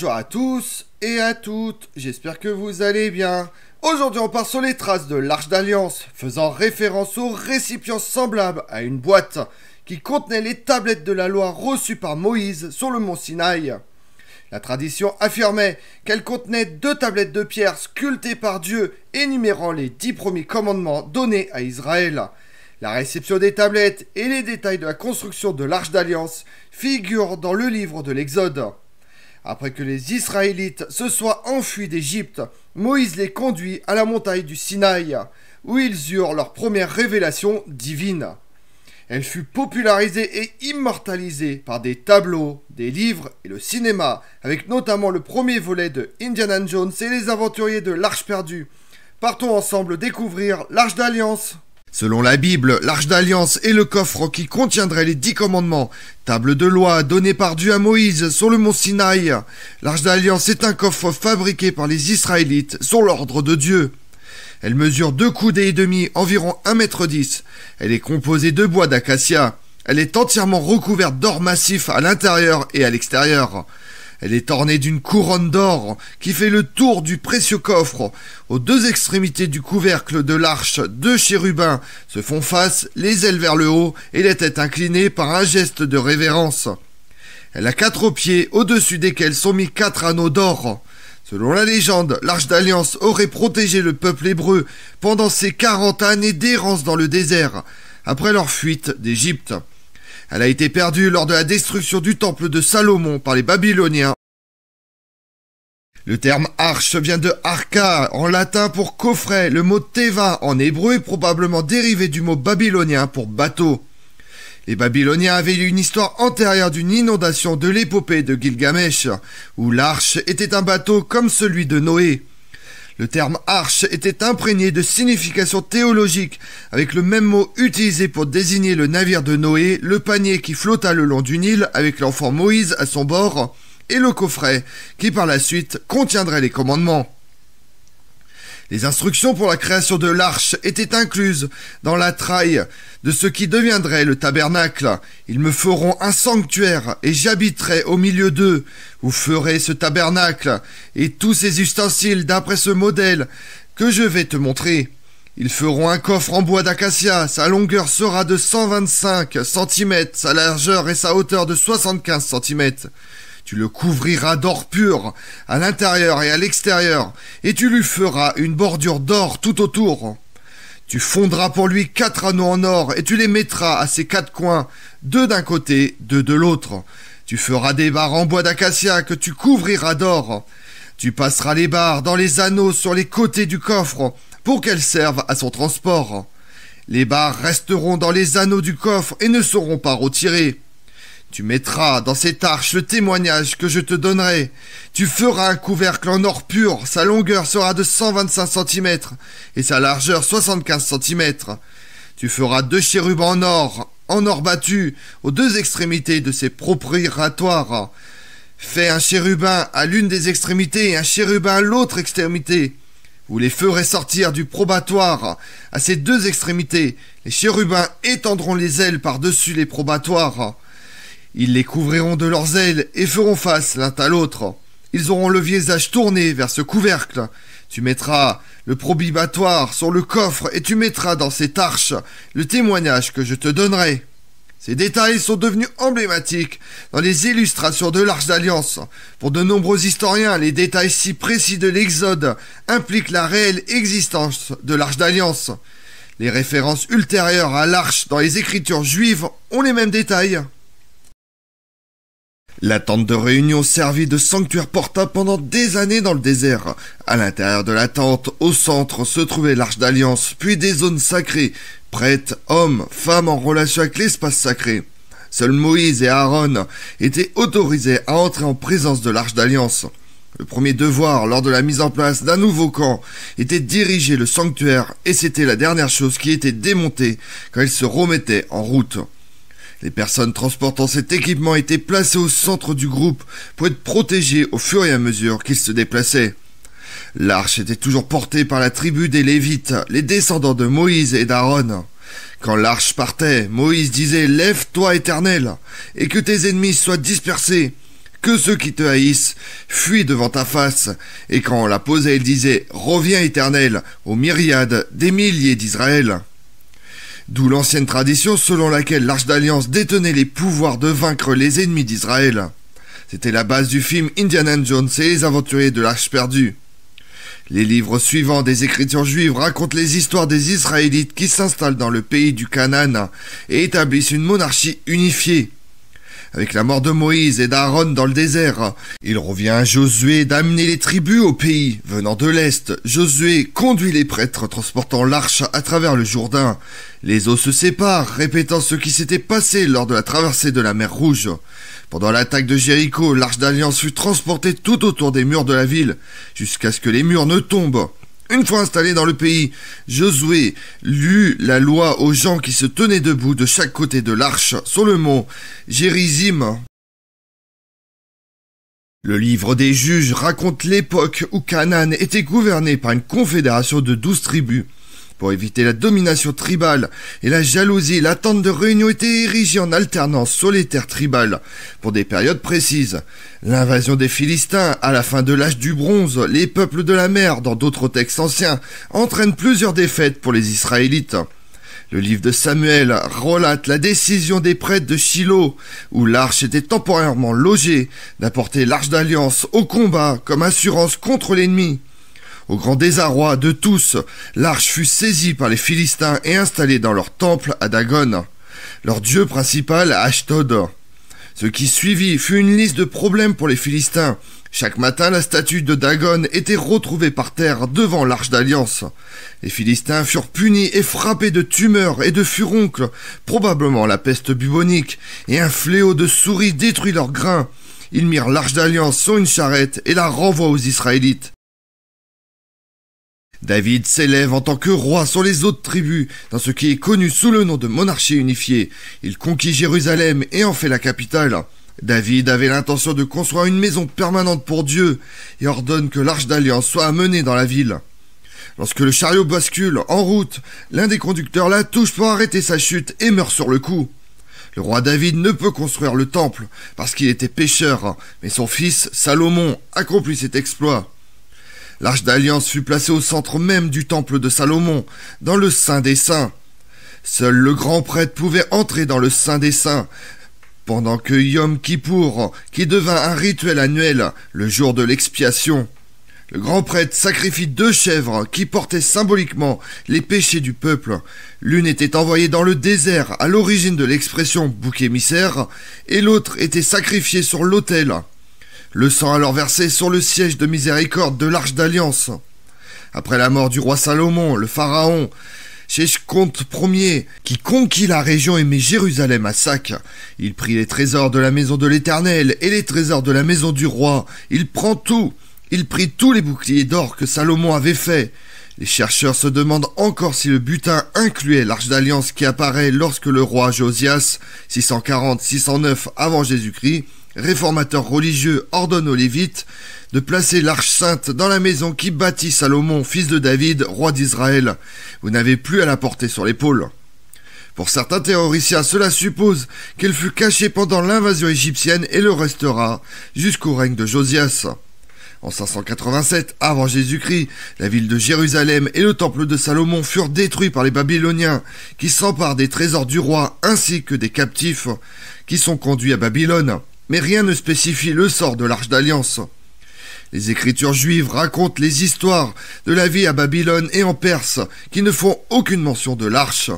Bonjour à tous et à toutes, j'espère que vous allez bien. Aujourd'hui on part sur les traces de l'Arche d'Alliance, faisant référence au récipient semblable à une boîte qui contenait les tablettes de la loi reçues par Moïse sur le mont Sinaï. La tradition affirmait qu'elle contenait deux tablettes de pierre sculptées par Dieu énumérant les dix premiers commandements donnés à Israël. La réception des tablettes et les détails de la construction de l'Arche d'Alliance figurent dans le livre de l'Exode. Après que les Israélites se soient enfuis d'Égypte, Moïse les conduit à la montagne du Sinaï, où ils eurent leur première révélation divine. Elle fut popularisée et immortalisée par des tableaux, des livres et le cinéma, avec notamment le premier volet de Indiana Jones et les aventuriers de l'Arche perdue. Partons ensemble découvrir l'Arche d'Alliance. Selon la Bible, l'arche d'alliance est le coffre qui contiendrait les dix commandements, table de loi donnée par Dieu à Moïse sur le mont Sinaï. L'arche d'alliance est un coffre fabriqué par les Israélites sur l'ordre de Dieu. Elle mesure deux coudées et demi, environ mètre dix. Elle est composée de bois d'acacia. Elle est entièrement recouverte d'or massif à l'intérieur et à l'extérieur. Elle est ornée d'une couronne d'or qui fait le tour du précieux coffre. Aux deux extrémités du couvercle de l'arche, deux chérubins se font face, les ailes vers le haut et la tête inclinée par un geste de révérence. Elle a quatre pieds, au-dessus desquels sont mis quatre anneaux d'or. Selon la légende, l'Arche d'Alliance aurait protégé le peuple hébreu pendant ses quarante années d'errance dans le désert, après leur fuite d'Égypte. Elle a été perdue lors de la destruction du temple de Salomon par les Babyloniens. Le terme arche vient de arca en latin pour coffret. Le mot teva en hébreu est probablement dérivé du mot babylonien pour bateau. Les Babyloniens avaient eu une histoire antérieure d'une inondation de l'épopée de Gilgamesh, où l'arche était un bateau comme celui de Noé. Le terme arche était imprégné de signification théologique, avec le même mot utilisé pour désigner le navire de Noé, le panier qui flotta le long du Nil avec l'enfant Moïse à son bord, et le coffret, qui par la suite contiendrait les commandements. Les instructions pour la création de l'arche étaient incluses dans la traille de ce qui deviendrait le tabernacle. Ils me feront un sanctuaire et j'habiterai au milieu d'eux. Vous ferez ce tabernacle et tous ses ustensiles d'après ce modèle que je vais te montrer. Ils feront un coffre en bois d'acacia, sa longueur sera de 125 cm, sa largeur et sa hauteur de 75 cm. Tu le couvriras d'or pur, à l'intérieur et à l'extérieur, et tu lui feras une bordure d'or tout autour. Tu fondras pour lui quatre anneaux en or, et tu les mettras à ses quatre coins, deux d'un côté, deux de l'autre. Tu feras des barres en bois d'acacia que tu couvriras d'or. Tu passeras les barres dans les anneaux sur les côtés du coffre, pour qu'elles servent à son transport. Les barres resteront dans les anneaux du coffre et ne seront pas retirées. Tu mettras dans cette arche le témoignage que je te donnerai. Tu feras un couvercle en or pur. Sa longueur sera de 125 cm et sa largeur 75 cm. Tu feras deux chérubins en or, en or battu, aux deux extrémités de ses propriatoires. « Fais un chérubin à l'une des extrémités et un chérubin à l'autre extrémité. Vous les ferez sortir du probatoire à ces deux extrémités. Les chérubins étendront les ailes par-dessus les probatoires. Ils les couvriront de leurs ailes et feront face l'un à l'autre. Ils auront le visage tourné vers ce couvercle. Tu mettras le probibatoire sur le coffre et tu mettras dans cette arche le témoignage que je te donnerai. Ces détails sont devenus emblématiques dans les illustrations de l'Arche d'Alliance. Pour de nombreux historiens, les détails si précis de l'Exode impliquent la réelle existence de l'Arche d'Alliance. Les références ultérieures à l'Arche dans les écritures juives ont les mêmes détails. La tente de réunion servit de sanctuaire portable pendant des années dans le désert. À l'intérieur de la tente, au centre, se trouvait l'arche d'alliance, puis des zones sacrées, prêtres, hommes, femmes en relation avec l'espace sacré. Seuls Moïse et Aaron étaient autorisés à entrer en présence de l'arche d'alliance. Le premier devoir lors de la mise en place d'un nouveau camp était de diriger le sanctuaire et c'était la dernière chose qui était démontée quand il se remettait en route. Les personnes transportant cet équipement étaient placées au centre du groupe pour être protégées au fur et à mesure qu'ils se déplaçaient. L'arche était toujours portée par la tribu des Lévites, les descendants de Moïse et d'Aaron. Quand l'arche partait, Moïse disait Lève-toi, éternel, et que tes ennemis soient dispersés, que ceux qui te haïssent fuient devant ta face. Et quand on la posait, il disait Reviens, éternel, aux myriades des milliers d'Israël d'où l'ancienne tradition selon laquelle l'Arche d'Alliance détenait les pouvoirs de vaincre les ennemis d'Israël. C'était la base du film Indiana Jones et les aventuriers de l'Arche perdue. Les livres suivants des écritures juives racontent les histoires des Israélites qui s'installent dans le pays du Canaan et établissent une monarchie unifiée avec la mort de Moïse et d'Aaron dans le désert. Il revient à Josué d'amener les tribus au pays. Venant de l'Est, Josué conduit les prêtres transportant l'arche à travers le Jourdain. Les eaux se séparent, répétant ce qui s'était passé lors de la traversée de la mer Rouge. Pendant l'attaque de Jéricho, l'arche d'alliance fut transportée tout autour des murs de la ville, jusqu'à ce que les murs ne tombent. Une fois installé dans le pays, Josué lut la loi aux gens qui se tenaient debout de chaque côté de l'arche sur le mont Gérizim. Le livre des juges raconte l'époque où Canaan était gouverné par une confédération de douze tribus. Pour éviter la domination tribale et la jalousie, l'attente de réunion était érigée en alternance solitaire tribale pour des périodes précises. L'invasion des Philistins à la fin de l'âge du bronze, les peuples de la mer dans d'autres textes anciens entraînent plusieurs défaites pour les Israélites. Le livre de Samuel relate la décision des prêtres de Shiloh, où l'arche était temporairement logée, d'apporter l'arche d'alliance au combat comme assurance contre l'ennemi. Au grand désarroi de tous, l'arche fut saisie par les Philistins et installée dans leur temple à Dagon, leur dieu principal à Ashtod. Ce qui suivit fut une liste de problèmes pour les Philistins. Chaque matin, la statue de Dagon était retrouvée par terre devant l'arche d'alliance. Les Philistins furent punis et frappés de tumeurs et de furoncles, probablement la peste bubonique, et un fléau de souris détruit leurs grains. Ils mirent l'arche d'alliance sur une charrette et la renvoient aux Israélites. David s'élève en tant que roi sur les autres tribus, dans ce qui est connu sous le nom de monarchie unifiée. Il conquit Jérusalem et en fait la capitale. David avait l'intention de construire une maison permanente pour Dieu et ordonne que l'arche d'alliance soit amenée dans la ville. Lorsque le chariot bascule en route, l'un des conducteurs la touche pour arrêter sa chute et meurt sur le coup. Le roi David ne peut construire le temple parce qu'il était pêcheur, mais son fils Salomon accomplit cet exploit. L'arche d'alliance fut placée au centre même du temple de Salomon, dans le Saint des Saints. Seul le grand prêtre pouvait entrer dans le Saint des Saints, pendant que Yom Kippour, qui devint un rituel annuel, le jour de l'expiation, le grand prêtre sacrifie deux chèvres qui portaient symboliquement les péchés du peuple. L'une était envoyée dans le désert à l'origine de l'expression bouc émissaire, et l'autre était sacrifiée sur l'autel. Le sang alors versé sur le siège de miséricorde de l'Arche d'Alliance. Après la mort du roi Salomon, le pharaon, comte Ier, qui conquit la région et met Jérusalem à sac. Il prit les trésors de la maison de l'Éternel et les trésors de la maison du roi. Il prend tout. Il prit tous les boucliers d'or que Salomon avait faits. Les chercheurs se demandent encore si le butin incluait l'arche d'alliance qui apparaît lorsque le roi Josias, 640-609 avant Jésus-Christ, réformateur religieux, ordonne aux Lévites de placer l'arche sainte dans la maison qui bâtit Salomon, fils de David, roi d'Israël. Vous n'avez plus à la porter sur l'épaule. Pour certains théoriciens, cela suppose qu'elle fut cachée pendant l'invasion égyptienne et le restera jusqu'au règne de Josias. En 587 avant Jésus-Christ, la ville de Jérusalem et le temple de Salomon furent détruits par les Babyloniens, qui s'emparent des trésors du roi ainsi que des captifs qui sont conduits à Babylone mais rien ne spécifie le sort de l'Arche d'Alliance. Les écritures juives racontent les histoires de la vie à Babylone et en Perse qui ne font aucune mention de l'Arche.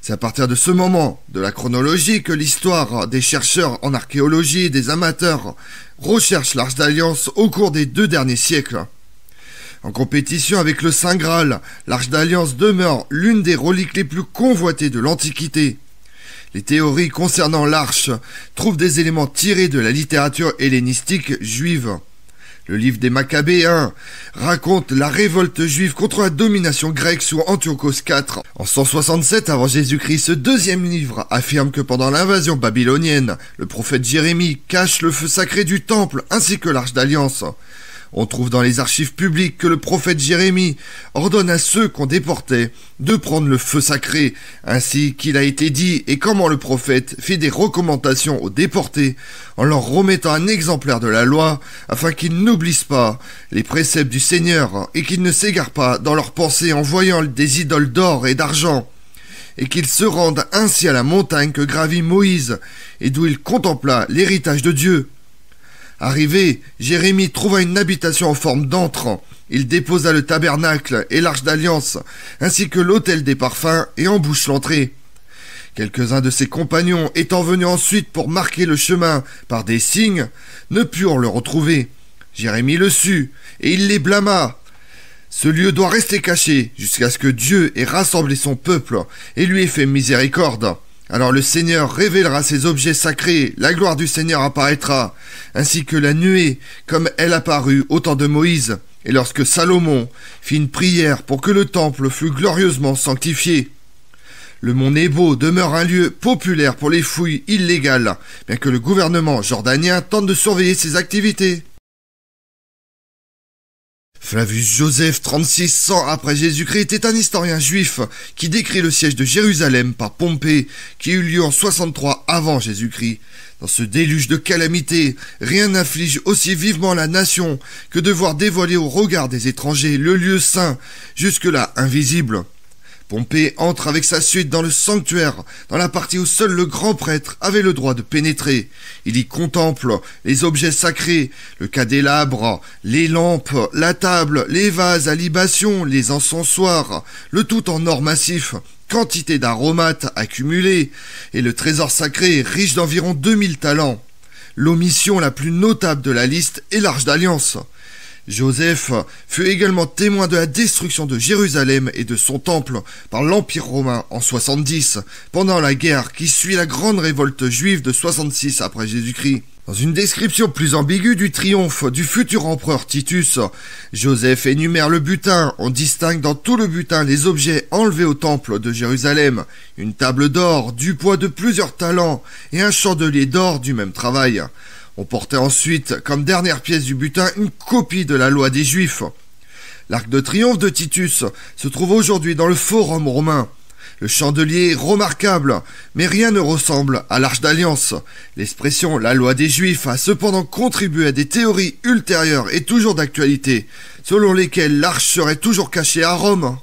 C'est à partir de ce moment de la chronologie que l'histoire des chercheurs en archéologie et des amateurs recherche l'Arche d'Alliance au cours des deux derniers siècles. En compétition avec le Saint Graal, l'Arche d'Alliance demeure l'une des reliques les plus convoitées de l'Antiquité. Les théories concernant l'arche trouvent des éléments tirés de la littérature hellénistique juive. Le livre des Maccabéens raconte la révolte juive contre la domination grecque sous Antiochos IV. En 167 avant Jésus-Christ, ce deuxième livre affirme que pendant l'invasion babylonienne, le prophète Jérémie cache le feu sacré du temple ainsi que l'arche d'alliance. On trouve dans les archives publiques que le prophète Jérémie ordonne à ceux qu'on déportait de prendre le feu sacré, ainsi qu'il a été dit et comment le prophète fit des recommandations aux déportés en leur remettant un exemplaire de la loi afin qu'ils n'oublient pas les préceptes du Seigneur et qu'ils ne s'égarent pas dans leurs pensées en voyant des idoles d'or et d'argent et qu'ils se rendent ainsi à la montagne que gravit Moïse, et d'où il contempla l'héritage de Dieu. Arrivé, Jérémie trouva une habitation en forme d'antre. Il déposa le tabernacle et l'arche d'alliance, ainsi que l'autel des parfums, et embouche l'entrée. Quelques-uns de ses compagnons, étant venus ensuite pour marquer le chemin par des signes, ne purent le retrouver. Jérémie le sut, et il les blâma. Ce lieu doit rester caché jusqu'à ce que Dieu ait rassemblé son peuple et lui ait fait miséricorde. Alors le Seigneur révélera ses objets sacrés, la gloire du Seigneur apparaîtra, ainsi que la nuée, comme elle apparut au temps de Moïse, et lorsque Salomon fit une prière pour que le temple fût glorieusement sanctifié. Le mont Nebo demeure un lieu populaire pour les fouilles illégales, bien que le gouvernement jordanien tente de surveiller ses activités. Flavius Joseph, 3600 après Jésus-Christ, est un historien juif qui décrit le siège de Jérusalem par Pompée, qui eut lieu en 63 avant Jésus-Christ. Dans ce déluge de calamités, rien n'afflige aussi vivement la nation que de voir dévoiler au regard des étrangers le lieu saint, jusque-là invisible. Pompée entre avec sa suite dans le sanctuaire, dans la partie où seul le grand prêtre avait le droit de pénétrer. Il y contemple les objets sacrés, le cadélabre, les lampes, la table, les vases à libation, les encensoirs, le tout en or massif, quantité d'aromates accumulés, et le trésor sacré riche d'environ 2000 talents. L'omission la plus notable de la liste est l'Arche d'Alliance. Joseph fut également témoin de la destruction de Jérusalem et de son temple par l'Empire romain en 70, pendant la guerre qui suit la grande révolte juive de 66 après Jésus-Christ. Dans une description plus ambiguë du triomphe du futur empereur Titus, Joseph énumère le butin. On distingue dans tout le butin les objets enlevés au temple de Jérusalem, une table d'or du poids de plusieurs talents et un chandelier d'or du même travail. On portait ensuite, comme dernière pièce du butin, une copie de la loi des Juifs. L'arc de triomphe de Titus se trouve aujourd'hui dans le Forum romain. Le chandelier est remarquable, mais rien ne ressemble à l'Arche d'Alliance. L'expression la loi des Juifs a cependant contribué à des théories ultérieures et toujours d'actualité, selon lesquelles l'Arche serait toujours cachée à Rome.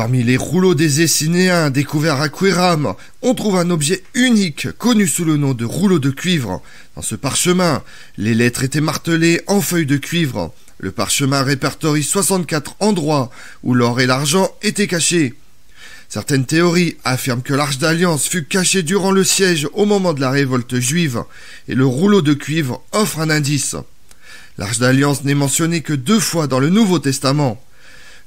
Parmi les rouleaux des Essinéens découverts à Quiram, on trouve un objet unique connu sous le nom de rouleau de cuivre. Dans ce parchemin, les lettres étaient martelées en feuilles de cuivre. Le parchemin répertorie 64 endroits où l'or et l'argent étaient cachés. Certaines théories affirment que l'Arche d'Alliance fut cachée durant le siège au moment de la révolte juive, et le rouleau de cuivre offre un indice. L'Arche d'Alliance n'est mentionnée que deux fois dans le Nouveau Testament.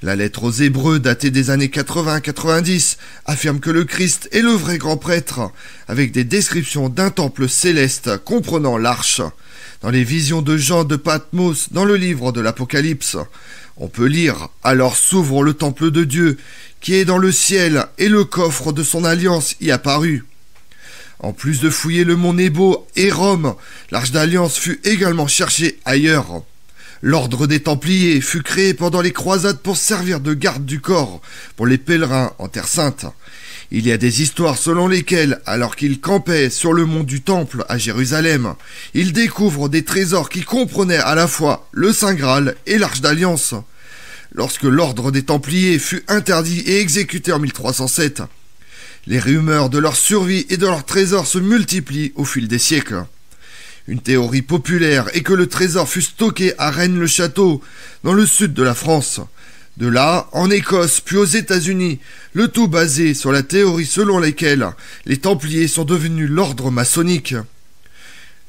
La lettre aux Hébreux, datée des années 80-90, affirme que le Christ est le vrai grand prêtre, avec des descriptions d'un temple céleste comprenant l'arche. Dans les visions de Jean de Patmos, dans le livre de l'Apocalypse, on peut lire Alors s'ouvre le temple de Dieu, qui est dans le ciel, et le coffre de son alliance y apparut. En plus de fouiller le mont Nebo et Rome, l'arche d'alliance fut également cherchée ailleurs. L'ordre des Templiers fut créé pendant les croisades pour servir de garde du corps pour les pèlerins en Terre Sainte. Il y a des histoires selon lesquelles, alors qu'ils campaient sur le mont du Temple à Jérusalem, ils découvrent des trésors qui comprenaient à la fois le Saint Graal et l'Arche d'Alliance. Lorsque l'ordre des Templiers fut interdit et exécuté en 1307, les rumeurs de leur survie et de leurs trésors se multiplient au fil des siècles. Une théorie populaire est que le trésor fut stocké à Rennes-le-Château, dans le sud de la France. De là, en Écosse, puis aux États-Unis, le tout basé sur la théorie selon laquelle les Templiers sont devenus l'ordre maçonnique.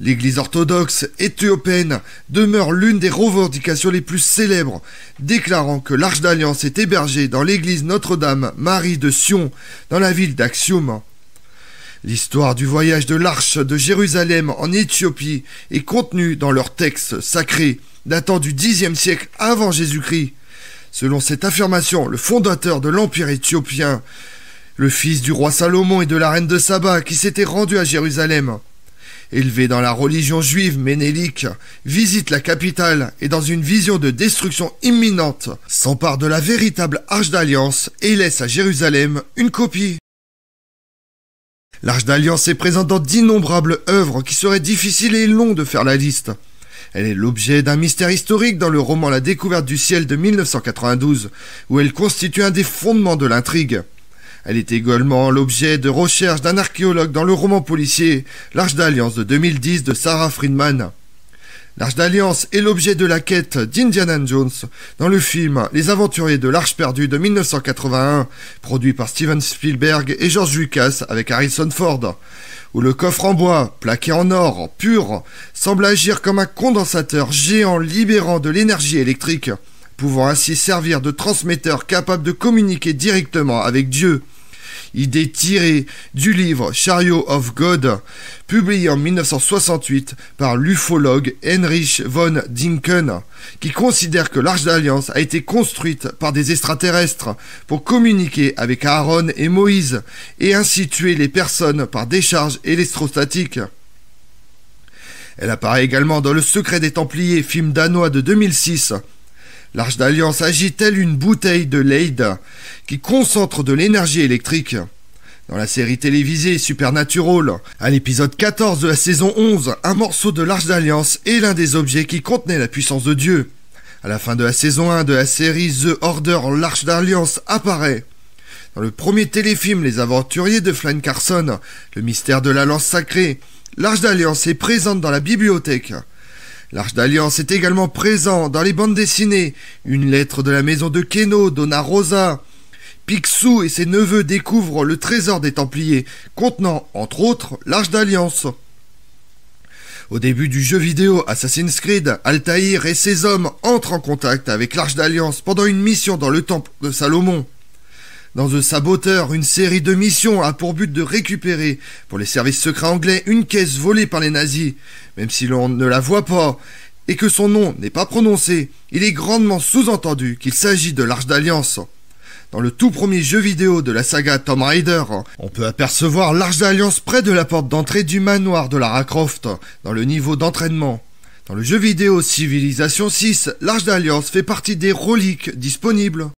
L'Église orthodoxe éthiopienne demeure l'une des revendications les plus célèbres, déclarant que l'Arche d'Alliance est hébergée dans l'Église Notre-Dame Marie de Sion, dans la ville d'Axiome. L'histoire du voyage de l'Arche de Jérusalem en Éthiopie est contenue dans leur texte sacré datant du Xe siècle avant Jésus-Christ. Selon cette affirmation, le fondateur de l'Empire éthiopien, le fils du roi Salomon et de la reine de Saba qui s'était rendu à Jérusalem, élevé dans la religion juive ménélique, visite la capitale et dans une vision de destruction imminente, s'empare de la véritable Arche d'Alliance et laisse à Jérusalem une copie. L'Arche d'Alliance est présente dans d'innombrables œuvres qui seraient difficiles et longs de faire la liste. Elle est l'objet d'un mystère historique dans le roman La découverte du ciel de 1992, où elle constitue un des fondements de l'intrigue. Elle est également l'objet de recherches d'un archéologue dans le roman policier L'Arche d'Alliance de 2010 de Sarah Friedman. L'Arche d'Alliance est l'objet de la quête d'Indiana Jones dans le film Les Aventuriers de l'Arche perdue de 1981, produit par Steven Spielberg et George Lucas avec Harrison Ford, où le coffre en bois, plaqué en or pur, semble agir comme un condensateur géant libérant de l'énergie électrique, pouvant ainsi servir de transmetteur capable de communiquer directement avec Dieu idée tirée du livre Chariot of God, publié en 1968 par l'ufologue Heinrich von Dinken, qui considère que l'Arche d'Alliance a été construite par des extraterrestres pour communiquer avec Aaron et Moïse et ainsi tuer les personnes par décharge électrostatique. Elle apparaît également dans Le Secret des Templiers, film danois de 2006, L'Arche d'Alliance agit-elle une bouteille de Leyde qui concentre de l'énergie électrique dans la série télévisée Supernatural, à l'épisode 14 de la saison 11, un morceau de l'Arche d'Alliance est l'un des objets qui contenait la puissance de Dieu. À la fin de la saison 1 de la série The Order, l'Arche d'Alliance apparaît. Dans le premier téléfilm Les Aventuriers de Flynn Carson, Le mystère de la lance sacrée, l'Arche d'Alliance est présente dans la bibliothèque. L'Arche d'Alliance est également présent dans les bandes dessinées. Une lettre de la maison de Keno donna Rosa. Picsou et ses neveux découvrent le trésor des Templiers, contenant, entre autres, l'Arche d'Alliance. Au début du jeu vidéo Assassin's Creed, Altaïr et ses hommes entrent en contact avec l'Arche d'Alliance pendant une mission dans le temple de Salomon. Dans The Saboteur, une série de missions a pour but de récupérer, pour les services secrets anglais, une caisse volée par les nazis même si l'on ne la voit pas, et que son nom n'est pas prononcé, il est grandement sous-entendu qu'il s'agit de l'Arche d'Alliance. Dans le tout premier jeu vidéo de la saga Tomb Raider, on peut apercevoir l'Arche d'Alliance près de la porte d'entrée du manoir de Lara Croft, dans le niveau d'entraînement. Dans le jeu vidéo Civilization 6, l'Arche d'Alliance fait partie des reliques disponibles.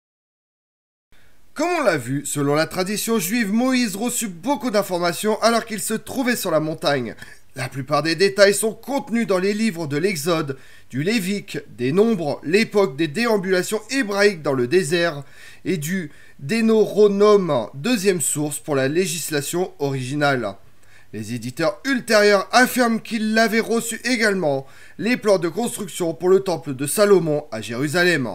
Comme on l'a vu, selon la tradition juive, Moïse reçut beaucoup d'informations alors qu'il se trouvait sur la montagne, la plupart des détails sont contenus dans les livres de l'Exode, du Lévique, des Nombres, l'époque des déambulations hébraïques dans le désert et du Dénoronome, deuxième source pour la législation originale. Les éditeurs ultérieurs affirment qu'ils l'avaient reçu également les plans de construction pour le temple de Salomon à Jérusalem.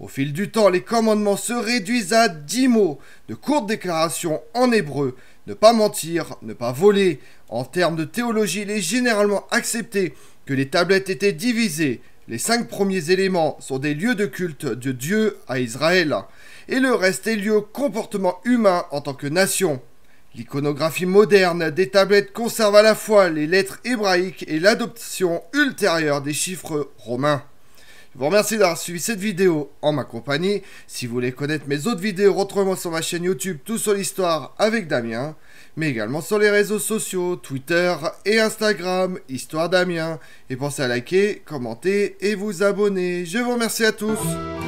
Au fil du temps, les commandements se réduisent à dix mots de courtes déclarations en hébreu ne pas mentir, ne pas voler. En termes de théologie, il est généralement accepté que les tablettes étaient divisées. Les cinq premiers éléments sont des lieux de culte de Dieu à Israël, et le reste est lieu au comportement humain en tant que nation. L'iconographie moderne des tablettes conserve à la fois les lettres hébraïques et l'adoption ultérieure des chiffres romains. Je vous remercie d'avoir suivi cette vidéo en ma compagnie. Si vous voulez connaître mes autres vidéos, retrouvez-moi sur ma chaîne YouTube Tout sur l'Histoire avec Damien, mais également sur les réseaux sociaux, Twitter et Instagram, Histoire Damien. Et pensez à liker, commenter et vous abonner. Je vous remercie à tous.